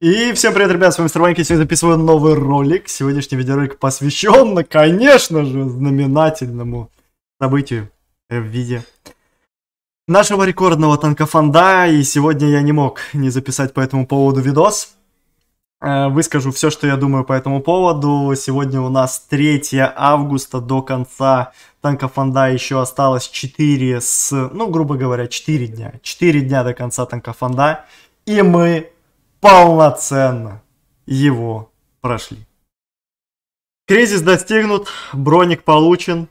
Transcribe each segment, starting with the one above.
И всем привет, ребят, с вами Старваньки, сегодня записываю новый ролик. Сегодняшний видеоролик посвящен, конечно же, знаменательному событию в виде нашего рекордного танка Фанда. И сегодня я не мог не записать по этому поводу видос. Э, выскажу все, что я думаю по этому поводу. Сегодня у нас 3 августа, до конца танка Фанда еще осталось 4 с, ну, грубо говоря, 4 дня. 4 дня до конца танка Фанда. И мы полноценно его прошли. Кризис достигнут, броник получен,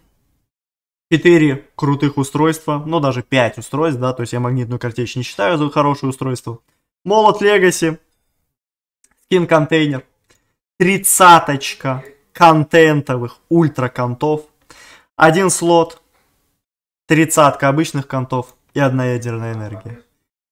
4 крутых устройства, ну даже 5 устройств, да, то есть я магнитную картечь не считаю за хорошее устройство. Молот Легаси, скин контейнер, тридцаточка контентовых ультра контов, один слот, тридцатка обычных контов и одна ядерная энергия.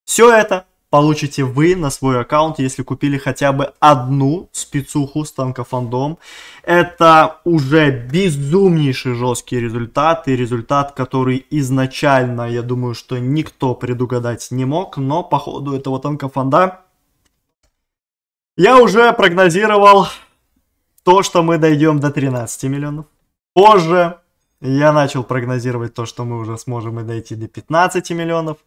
Все это получите вы на свой аккаунт, если купили хотя бы одну спецуху с танкофандом. Это уже безумнейший жесткий результат, и результат, который изначально, я думаю, что никто предугадать не мог, но по ходу этого танкофанда я уже прогнозировал то, что мы дойдем до 13 миллионов. Позже я начал прогнозировать то, что мы уже сможем и дойти до 15 миллионов.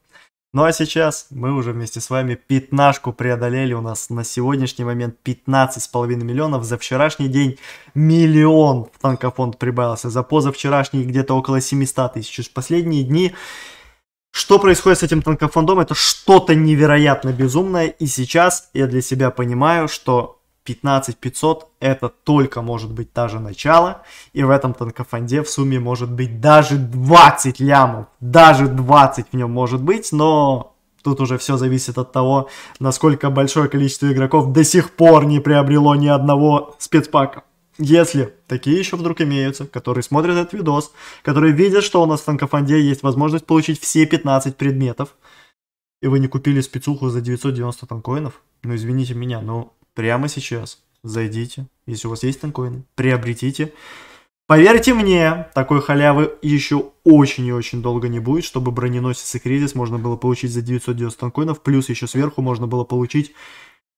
Ну а сейчас мы уже вместе с вами пятнашку преодолели. У нас на сегодняшний момент 15,5 миллионов. За вчерашний день миллион в танкофонд прибавился. За позавчерашний где-то около 700 тысяч. В последние дни что происходит с этим танкофондом? Это что-то невероятно безумное. И сейчас я для себя понимаю, что 15 500 это только может быть даже начало, и в этом танкофонде в сумме может быть даже 20 лямов, даже 20 в нем может быть, но тут уже все зависит от того, насколько большое количество игроков до сих пор не приобрело ни одного спецпака. Если такие еще вдруг имеются, которые смотрят этот видос, которые видят, что у нас в танкофонде есть возможность получить все 15 предметов, и вы не купили спецуху за 990 танкоинов, ну извините меня, но прямо сейчас зайдите, если у вас есть танкоины, приобретите. Поверьте мне, такой халявы еще очень и очень долго не будет, чтобы броненосец и кризис можно было получить за 990 танкоинов, плюс еще сверху можно было получить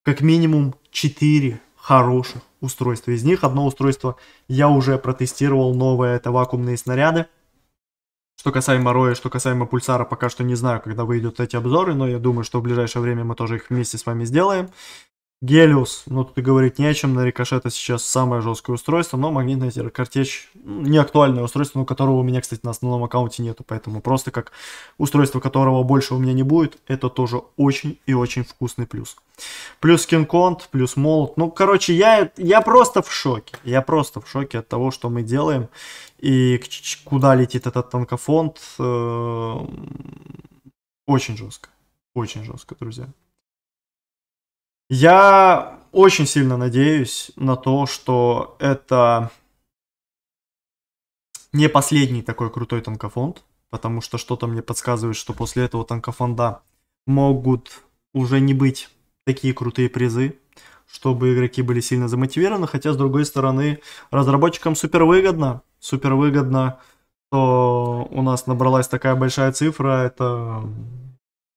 как минимум 4 хороших устройства. Из них одно устройство я уже протестировал, новое, это вакуумные снаряды. Что касаемо Роя, что касаемо Пульсара, пока что не знаю, когда выйдут эти обзоры, но я думаю, что в ближайшее время мы тоже их вместе с вами сделаем. Гелиус, ну тут и говорить не о чем, на рикошета сейчас самое жесткое устройство, но магнитная картечь ну, не актуальное устройство, но которого у меня, кстати, на основном аккаунте нету, поэтому просто как устройство, которого больше у меня не будет, это тоже очень и очень вкусный плюс. Плюс кинконт, плюс молот, ну короче, я, я просто в шоке, я просто в шоке от того, что мы делаем и куда летит этот танкофонд, э, очень жестко, очень жестко, друзья. Я очень сильно надеюсь на то, что это не последний такой крутой танкофонд, потому что что-то мне подсказывает, что после этого танкофонда могут уже не быть такие крутые призы, чтобы игроки были сильно замотивированы, хотя, с другой стороны, разработчикам супер выгодно, супер выгодно, что у нас набралась такая большая цифра, это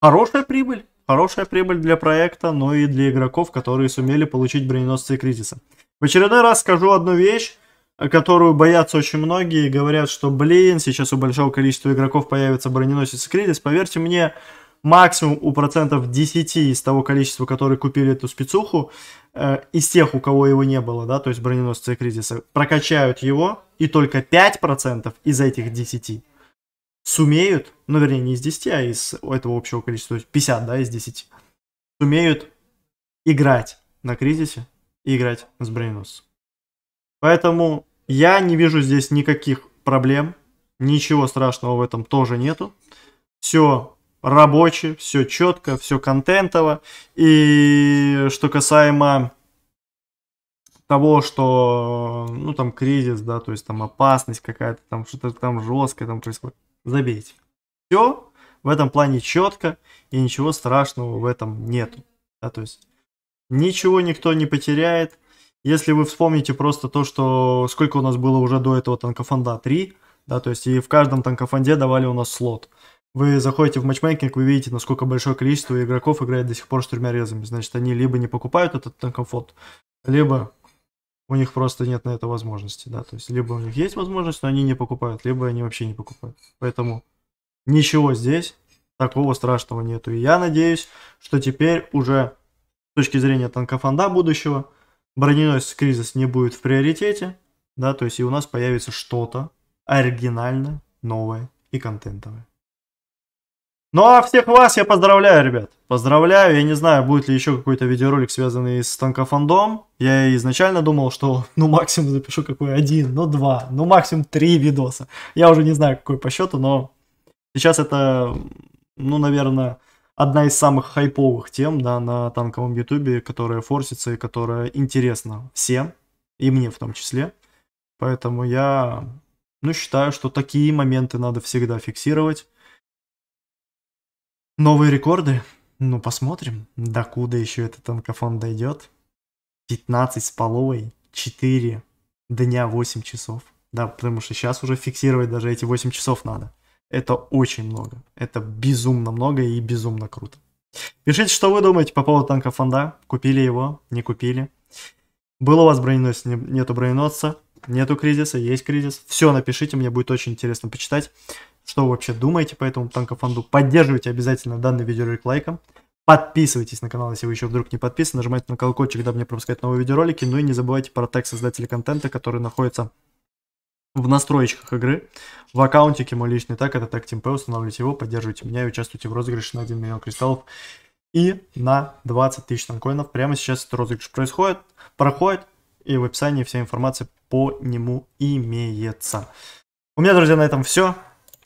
хорошая прибыль, Хорошая прибыль для проекта, но и для игроков, которые сумели получить броненосцы кризиса. В очередной раз скажу одну вещь, которую боятся очень многие. Говорят, что, блин, сейчас у большого количества игроков появится броненосец кризис. Поверьте мне, максимум у процентов 10 из того количества, которые купили эту спецуху, э, из тех, у кого его не было, да, то есть броненосцы кризиса, прокачают его, и только 5% из этих 10 сумеют, ну, вернее, не из 10, а из этого общего количества, 50, да, из 10, сумеют играть на кризисе и играть с Брейнусом. Поэтому я не вижу здесь никаких проблем, ничего страшного в этом тоже нету. Все рабоче, все четко, все контентово. И что касаемо того, что, ну, там кризис, да, то есть там опасность какая-то, там что-то там жесткое там происходит забейте. Все в этом плане четко и ничего страшного в этом нету. Да, то есть ничего никто не потеряет. Если вы вспомните просто то, что сколько у нас было уже до этого танкофонда 3, да, то есть и в каждом танкофонде давали у нас слот. Вы заходите в матчмейкинг, вы видите, насколько большое количество игроков играет до сих пор штурмярезами. Значит, они либо не покупают этот танкофонд, либо у них просто нет на это возможности, да, то есть либо у них есть возможность, но они не покупают, либо они вообще не покупают. Поэтому ничего здесь такого страшного нету. И я надеюсь, что теперь уже с точки зрения танкофонда будущего броненосец кризис не будет в приоритете, да, то есть и у нас появится что-то оригинальное, новое и контентовое. Ну а всех вас я поздравляю, ребят. Поздравляю. Я не знаю, будет ли еще какой-то видеоролик, связанный с танкофандом. Я изначально думал, что ну максимум запишу какой один, ну два, ну максимум три видоса. Я уже не знаю, какой по счету, но сейчас это, ну, наверное, одна из самых хайповых тем, да, на танковом ютубе, которая форсится и которая интересна всем, и мне в том числе. Поэтому я, ну, считаю, что такие моменты надо всегда фиксировать Новые рекорды? Ну, посмотрим, докуда еще этот танкофон дойдет. 15 с половой, 4 дня 8 часов. Да, потому что сейчас уже фиксировать даже эти 8 часов надо. Это очень много. Это безумно много и безумно круто. Пишите, что вы думаете по поводу танка Фонда. Купили его, не купили. Был у вас броненосец, не, нету броненосца, нету кризиса, есть кризис. Все напишите, мне будет очень интересно почитать что вы вообще думаете по этому танкофонду. Поддерживайте обязательно данный видеоролик лайком. Подписывайтесь на канал, если вы еще вдруг не подписаны. Нажимайте на колокольчик, дабы не пропускать новые видеоролики. Ну и не забывайте про тег создателя контента, который находится в настройках игры. В аккаунтике мой личный так это так TeamP, устанавливайте его, поддерживайте меня и участвуйте в розыгрыше на 1 миллион кристаллов и на 20 тысяч танкоинов. Прямо сейчас этот розыгрыш происходит, проходит, и в описании вся информация по нему имеется. У меня, друзья, на этом все.